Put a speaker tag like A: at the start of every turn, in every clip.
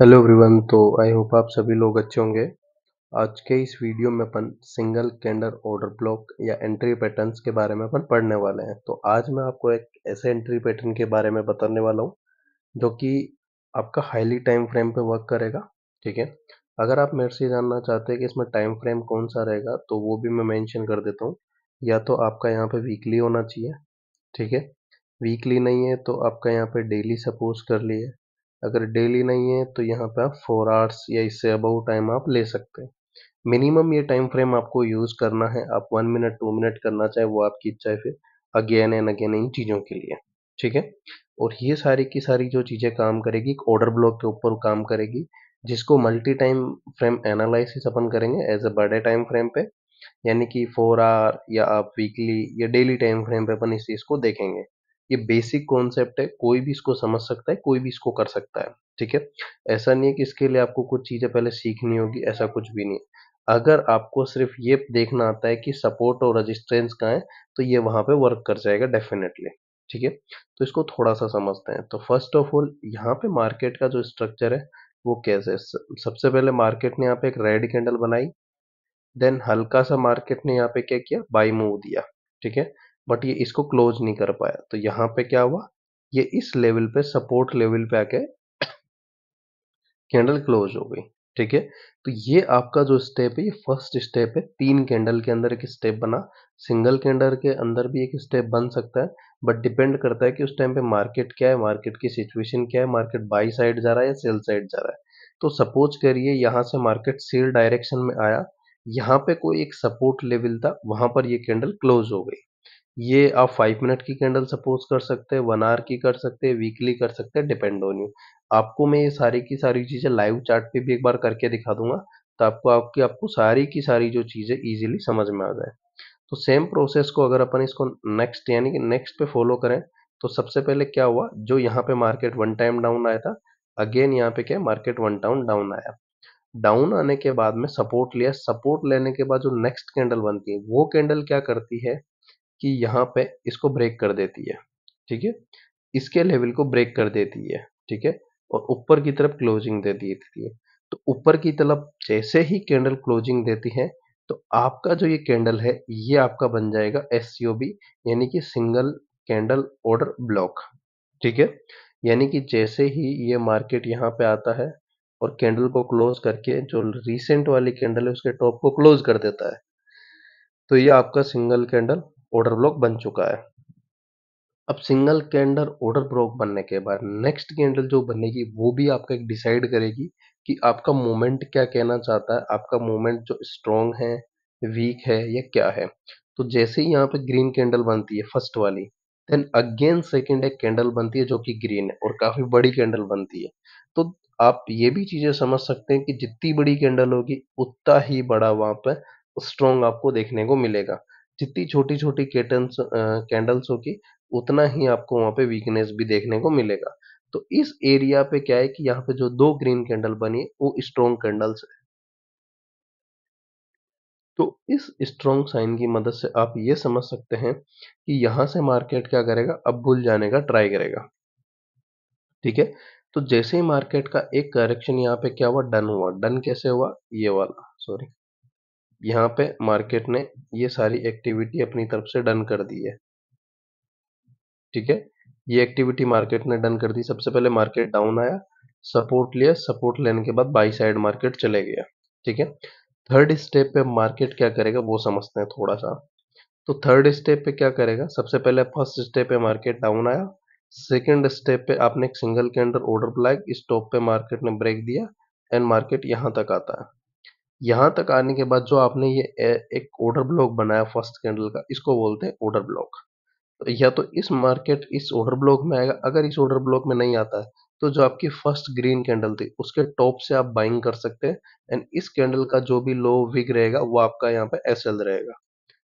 A: hello everyone तो I hope आप सभी लोग अच्छे होंगे आज के इस वीडियो में अपन सिंगल कैंडर ऑर्डर ब्लॉक या एंट्री पैटर्न्स के बारे में अपन पढ़ने वाले हैं तो आज मैं आपको एक ऐसे एंट्री पैटर्न के बारे में बताने वाला हूँ जो कि आपका हाईली टाइम फ्रेम पे वर्क करेगा ठीक है अगर आप मेरे से जानना चाहते हैं कि इसमें टाइम फ्रेम कौन सा रहेगा तो वो भी मैं मैंशन कर देता हूँ या तो आपका यहाँ पर वीकली होना चाहिए ठीक है वीकली नहीं है तो आपका यहाँ पर डेली सपोज कर लिए अगर डेली नहीं है तो यहाँ पे आप फोर आवर्स या इससे अबव टाइम आप ले सकते हैं मिनिमम ये टाइम फ्रेम आपको यूज़ करना है आप वन मिनट टू मिनट करना चाहे वो आपकी इच्छा है फिर अगेन एंड अगेन इन चीज़ों के लिए ठीक है और ये सारी की सारी जो चीज़ें काम करेगी एक ऑर्डर ब्लॉक के ऊपर काम करेगी जिसको मल्टी टाइम फ्रेम एनालिस अपन करेंगे एज अ बड़े टाइम फ्रेम पे यानी कि फोर आवर या आप वीकली या डेली टाइम फ्रेम पे अपन इस चीज़ को देखेंगे ये बेसिक कॉन्सेप्ट है कोई भी इसको समझ सकता है कोई भी इसको कर सकता है ठीक है ऐसा नहीं है कि इसके लिए आपको कुछ चीज़ें पहले सीखनी होगी ऐसा कुछ भी नहीं अगर आपको सिर्फ ये देखना आता है कि सपोर्ट और रजिस्टेंस कहाँ है तो ये वहां पे वर्क कर जाएगा डेफिनेटली ठीक है तो इसको थोड़ा सा समझते हैं तो फर्स्ट ऑफ ऑल यहाँ पे मार्केट का जो स्ट्रक्चर है वो कैसे सबसे पहले मार्केट ने यहाँ पे एक रेड कैंडल बनाई देन हल्का सा मार्केट ने यहाँ पे क्या किया बाई मूव दिया ठीक है बट ये इसको क्लोज नहीं कर पाया तो यहाँ पे क्या हुआ ये इस लेवल पे सपोर्ट लेवल पे आके कैंडल क्लोज हो गई ठीक है तो ये आपका जो स्टेप है ये फर्स्ट स्टेप है तीन कैंडल के अंदर एक स्टेप बना सिंगल कैंडल के अंदर भी एक स्टेप बन सकता है बट डिपेंड करता है कि उस टाइम पे मार्केट क्या है मार्केट की सिचुएशन क्या है मार्केट बाई साइड जा रहा है या सेल साइड जा रहा है तो सपोज करिए यहां से मार्केट सेल डायरेक्शन में आया यहां पे कोई एक सपोर्ट लेवल था वहां पर ये कैंडल क्लोज हो गई ये आप फाइव मिनट की कैंडल सपोज कर सकते हैं वन आवर की कर सकते हैं वीकली कर सकते हैं डिपेंड ऑन यू आपको मैं ये सारी की सारी चीज़ें लाइव चार्ट पे भी एक बार करके दिखा दूंगा तो आपको आपकी आपको सारी की सारी जो चीज़ें ईजिली समझ में आ जाए तो सेम प्रोसेस को अगर अपन इसको नेक्स्ट यानी कि नेक्स्ट पे फॉलो करें तो सबसे पहले क्या हुआ जो यहाँ पे मार्केट वन टाइम डाउन आया था अगेन यहाँ पे क्या मार्केट वन टाउन डाउन आया डाउन आने के बाद में सपोर्ट लिया सपोर्ट लेने के बाद जो नेक्स्ट कैंडल बनती है वो कैंडल क्या करती है कि यहाँ पे इसको ब्रेक कर देती है ठीक है इसके लेवल को ब्रेक कर देती है ठीक है और ऊपर की तरफ क्लोजिंग दे देती है तो ऊपर की तरफ जैसे ही कैंडल क्लोजिंग देती है तो आपका जो ये कैंडल है ये आपका बन जाएगा एस यानी कि सिंगल कैंडल ऑर्डर ब्लॉक ठीक है यानी कि जैसे ही ये मार्केट यहाँ पे आता है और कैंडल को क्लोज करके जो रिसेंट वाली कैंडल है उसके टॉप को क्लोज कर देता है तो ये आपका सिंगल कैंडल ऑर्डर ब्लॉक बन चुका है अब सिंगल कैंडल ऑर्डर ब्लॉक बनने के बाद नेक्स्ट कैंडल जो बनेगी वो भी आपका एक डिसाइड करेगी कि आपका मोमेंट क्या कहना चाहता है आपका मोमेंट जो स्ट्रॉन्ग है वीक है या क्या है तो जैसे ही यहाँ पे ग्रीन कैंडल बनती है फर्स्ट वाली देन अगेन सेकेंड एक कैंडल बनती है जो कि ग्रीन है और काफ़ी बड़ी कैंडल बनती है तो आप ये भी चीज़ें समझ सकते हैं कि जितनी बड़ी कैंडल होगी उतना ही बड़ा वहां पर स्ट्रॉन्ग आपको देखने को मिलेगा जितनी छोटी छोटी केटल्स कैंडल्स होगी उतना ही आपको वहाँ पे वीकनेस भी देखने को मिलेगा तो इस एरिया पे क्या है कि यहाँ पे जो दो ग्रीन कैंडल बनी है वो स्ट्रॉन्ग कैंडल्स है तो इस स्ट्रोंग साइन की मदद से आप ये समझ सकते हैं कि यहां से मार्केट क्या करेगा अब भूल जाने का ट्राई करेगा ठीक है तो जैसे ही मार्केट का एक करेक्शन यहाँ पे क्या हुआ डन हुआ डन कैसे हुआ ये वाला सॉरी यहाँ पे मार्केट ने ये सारी एक्टिविटी अपनी तरफ से डन कर दी है ठीक है ये एक्टिविटी मार्केट ने डन कर दी सबसे पहले मार्केट डाउन आया सपोर्ट लिया सपोर्ट लेने के बाद बाई साइड मार्केट चले गया ठीक है थर्ड स्टेप पे मार्केट क्या करेगा वो समझते हैं थोड़ा सा तो थर्ड स्टेप पे क्या करेगा सबसे पहले फर्स्ट स्टेप पे मार्केट डाउन आया सेकेंड स्टेप पे आपने एक सिंगल के अंडर ऑर्डर ब्लैक स्टॉप पे मार्केट ने ब्रेक दिया एंड मार्केट यहां तक आता है यहाँ तक आने के बाद जो आपने ये एक ऑर्डर ब्लॉक बनाया फर्स्ट कैंडल का इसको बोलते हैं ऑर्डर ब्लॉक तो या तो इस मार्केट इस ऑर्डर ब्लॉक में आएगा अगर इस ऑर्डर ब्लॉक में नहीं आता है तो जो आपकी फर्स्ट ग्रीन कैंडल थी उसके टॉप से आप बाइंग कर सकते हैं एंड इस कैंडल का जो भी लो विग रहेगा वो आपका यहाँ पे एस रहेगा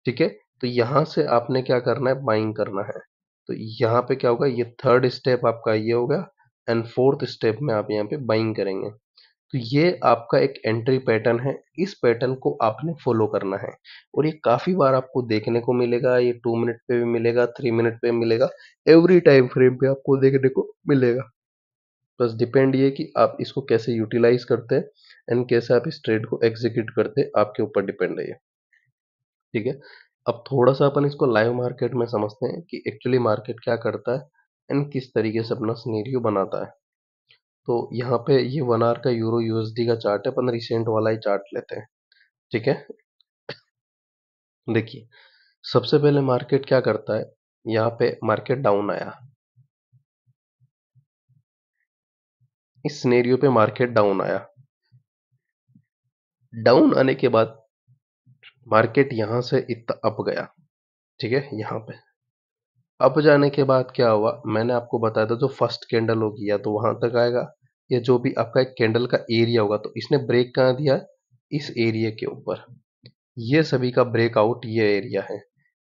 A: ठीक है तो यहाँ से आपने क्या करना है बाइंग करना है तो यहाँ पे क्या होगा ये थर्ड स्टेप आपका ये होगा एंड फोर्थ स्टेप में आप यहाँ पे बाइंग करेंगे तो ये आपका एक एंट्री पैटर्न है इस पैटर्न को आपने फॉलो करना है और ये काफ़ी बार आपको देखने को मिलेगा ये टू मिनट पे भी मिलेगा थ्री मिनट पे मिलेगा एवरी टाइम फ्रेम पे आपको देखने को मिलेगा बस डिपेंड ये कि आप इसको कैसे यूटिलाइज करते हैं एंड कैसे आप इस ट्रेड को एग्जीक्यूट करते हैं आपके ऊपर डिपेंड है ये ठीक है अब थोड़ा सा अपन इसको लाइव मार्केट में समझते हैं कि एक्चुअली मार्केट क्या करता है एंड किस तरीके से अपना स्नेरियो बनाता है तो यहाँ पे ये वन आर का यूरो यूएसडी का चार्ट है अपन रिसेंट वाला ही चार्ट लेते हैं ठीक है देखिए सबसे पहले मार्केट क्या करता
B: है यहाँ पे मार्केट डाउन आया
A: इस सिनेरियो पे मार्केट डाउन आया डाउन आने के बाद मार्केट यहां से इतना अप गया ठीक है यहां पे अप जाने के बाद क्या हुआ मैंने आपको बताया था जो फर्स्ट कैंडल होगी या तो वहां तक आएगा या जो भी आपका एक कैंडल का एरिया होगा तो इसने ब्रेक कहाँ दिया इस एरिया के ऊपर ये सभी का ब्रेकआउट ये एरिया है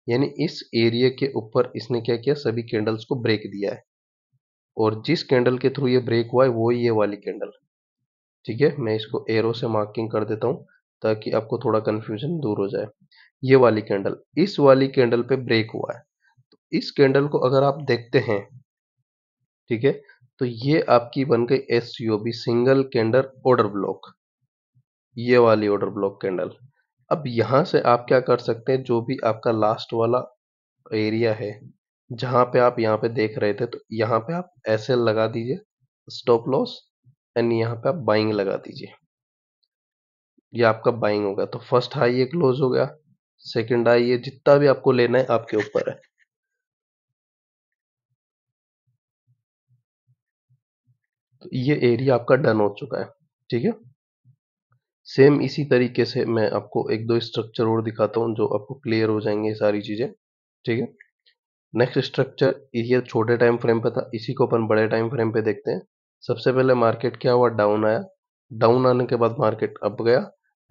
A: यानी इस एरिया के ऊपर इसने क्या किया सभी कैंडल्स को ब्रेक दिया है और जिस कैंडल के थ्रू ये ब्रेक हुआ है वो ये वाली कैंडल ठीक है मैं इसको एरो से मार्किंग कर देता हूँ ताकि आपको थोड़ा कन्फ्यूजन दूर हो जाए ये वाली कैंडल इस वाली कैंडल पे ब्रेक हुआ है तो इस कैंडल को अगर आप देखते हैं ठीक है तो ये आपकी बन गई एस सिंगल कैंडल ऑर्डर ब्लॉक ये वाली ऑर्डर ब्लॉक कैंडल अब यहां से आप क्या कर सकते हैं जो भी आपका लास्ट वाला एरिया है जहां पे आप यहाँ पे देख रहे थे तो यहाँ पे आप ऐसे लगा दीजिए स्टॉप लॉस एंड यहाँ पे आप बाइंग लगा दीजिए ये आपका बाइंग होगा तो फर्स्ट हाई ये क्लोज हो गया सेकंड हाई ये जितना भी आपको लेना है आपके ऊपर है तो ये एरिया आपका डन हो चुका है ठीक है सेम इसी तरीके से मैं आपको एक दो स्ट्रक्चर और दिखाता हूँ जो आपको क्लियर हो जाएंगे सारी चीज़ें ठीक है नेक्स्ट स्ट्रक्चर ये छोटे टाइम फ्रेम पे था इसी को अपन बड़े टाइम फ्रेम पे देखते हैं सबसे पहले मार्केट क्या हुआ डाउन आया डाउन आने के बाद मार्केट अप गया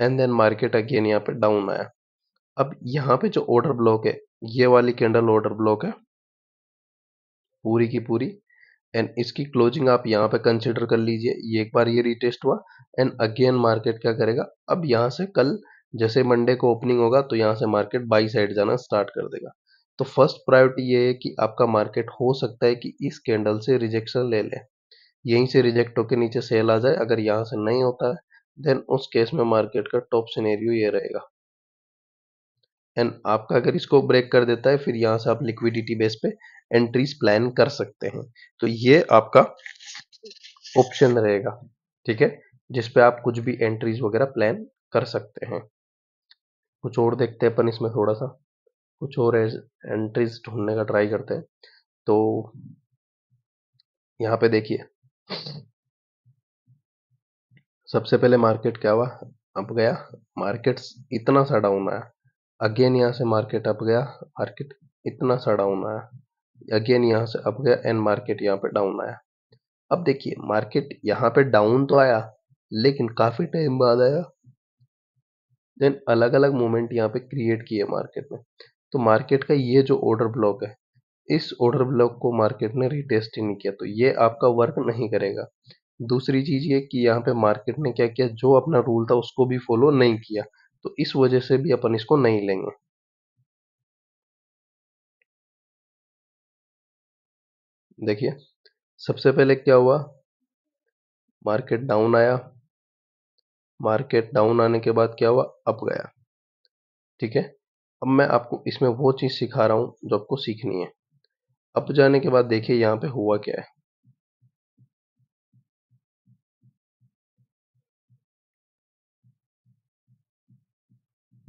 A: एंड देन मार्केट अगेन यहाँ पे डाउन आया अब यहाँ पे जो ऑर्डर ब्लॉक है ये वाली कैंडल ऑर्डर ब्लॉक है पूरी की पूरी एंड इसकी क्लोजिंग आप यहाँ पे कंसिडर कर लीजिए एक बार ये रिटेस्ट हुआ एंड अगेन मार्केट क्या करेगा अब यहाँ से कल जैसे मंडे को ओपनिंग होगा तो यहाँ से मार्केट बाई साइड जाना स्टार्ट कर देगा तो फर्स्ट प्रायोरिटी ये है कि आपका मार्केट हो सकता है कि इस कैंडल से रिजेक्शन ले ले यहीं से रिजेक्ट होकर नीचे सेल आ जाए अगर यहाँ से नहीं होता है देन उस केस में मार्केट का टॉप सिनेरियो ये रहेगा एंड आपका अगर इसको ब्रेक कर देता है फिर यहाँ से आप लिक्विडिटी बेस पे एंट्रीज प्लान कर सकते हैं तो ये आपका ऑप्शन रहेगा ठीक है जिसपे आप कुछ भी एंट्रीज वगैरह प्लान कर सकते हैं कुछ और देखते हैं अपन इसमें थोड़ा सा कुछ और एंट्रीज ढूंढने का ट्राई करते हैं तो यहाँ पे देखिए सबसे पहले मार्केट क्या हुआ अप गया मार्केट इतना सा डाउन आया अगेन यहां से मार्केट अप गया मार्केट इतना सा डाउन आया अगेन यहाँ से अप गया एंड मार्केट यहाँ पे डाउन आया अब देखिए मार्केट यहाँ पे डाउन तो आया लेकिन काफी टाइम बाद आया देन अलग अलग मोमेंट यहाँ पे क्रिएट किए मार्केट में तो मार्केट का ये जो ऑर्डर ब्लॉक है इस ऑर्डर ब्लॉक को मार्केट ने रिटेस्ट ही नहीं किया तो ये आपका वर्क नहीं करेगा दूसरी चीज ये कि यहाँ पे मार्केट ने क्या किया जो अपना रूल था उसको भी फॉलो नहीं किया तो इस वजह से भी अपन इसको नहीं लेंगे
B: देखिए सबसे पहले क्या हुआ
A: मार्केट डाउन आया मार्केट डाउन आने के बाद क्या हुआ अप गया ठीक है अब मैं आपको इसमें वो चीज़ सिखा रहा हूं जो आपको सीखनी है अप जाने के बाद देखिए यहां पे हुआ क्या है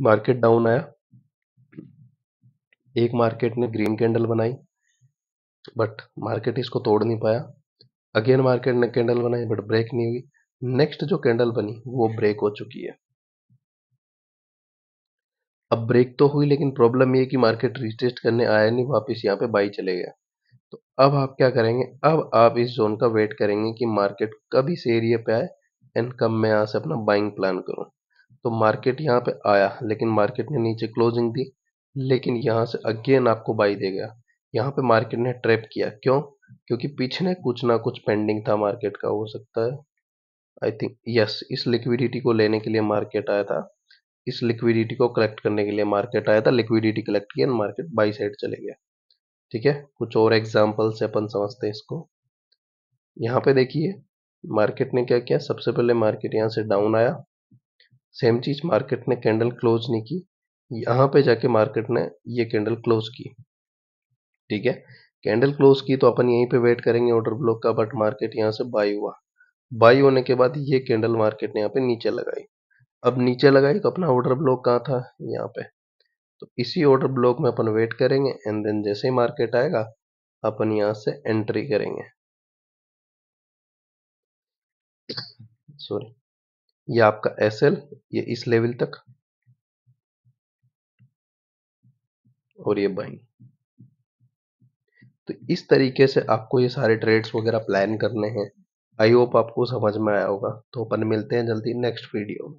A: मार्केट डाउन आया एक मार्केट ने ग्रीन कैंडल बनाई बट मार्केट इसको तोड़ नहीं पाया अगेन मार्केट ने कैंडल बनाई बट ब्रेक नहीं हुई नेक्स्ट जो कैंडल बनी वो ब्रेक हो चुकी है अब ब्रेक तो हुई लेकिन प्रॉब्लम ये कि मार्केट रिटेस्ट करने आया नहीं वापस यहाँ पे बाई चले गया तो अब आप क्या करेंगे अब आप इस जोन का वेट करेंगे कि मार्केट कब इस एरिया पे आए एंड कब मैं यहाँ से अपना बाइंग प्लान करूँ तो मार्केट यहाँ पे आया लेकिन मार्केट ने नीचे क्लोजिंग दी लेकिन यहाँ से अगेन आपको बाई दे गया यहाँ पे मार्केट ने ट्रैप किया क्यों क्योंकि पीछे ने कुछ ना कुछ पेंडिंग था मार्केट का हो सकता है आई थिंक यस इस लिक्विडिटी को लेने के लिए मार्केट आया था इस लिक्विडिटी को कलेक्ट करने के लिए मार्केट आया था लिक्विडिटी कलेक्ट किया मार्केट बाई साइड चले गया ठीक है कुछ और एग्जाम्पल से अपन समझते हैं इसको यहाँ पे देखिए मार्केट ने क्या किया सबसे पहले मार्केट यहाँ से डाउन आया सेम चीज मार्केट ने कैंडल क्लोज नहीं की यहाँ पे जाके मार्केट ने ये कैंडल क्लोज की ठीक है कैंडल क्लोज की तो अपन यहीं पे वेट करेंगे ऑर्डर ब्लॉक का बट मार्केट यहाँ से बाई हुआ बाई होने के बाद ये कैंडल मार्केट ने यहाँ पे नीचे लगाई अब नीचे लगाई तो अपना ऑर्डर ब्लॉक कहाँ था यहाँ पे तो इसी ऑर्डर ब्लॉक में अपन वेट करेंगे एंड देन जैसे ही मार्केट आएगा अपन यहाँ से एंट्री करेंगे
B: सॉरी ये आपका एस एल ये इस लेवल तक और ये बाइंग
A: तो इस तरीके से आपको ये सारे ट्रेड्स वगैरह प्लान करने हैं आई होप आपको समझ में आया होगा तो अपन मिलते हैं जल्दी नेक्स्ट वीडियो में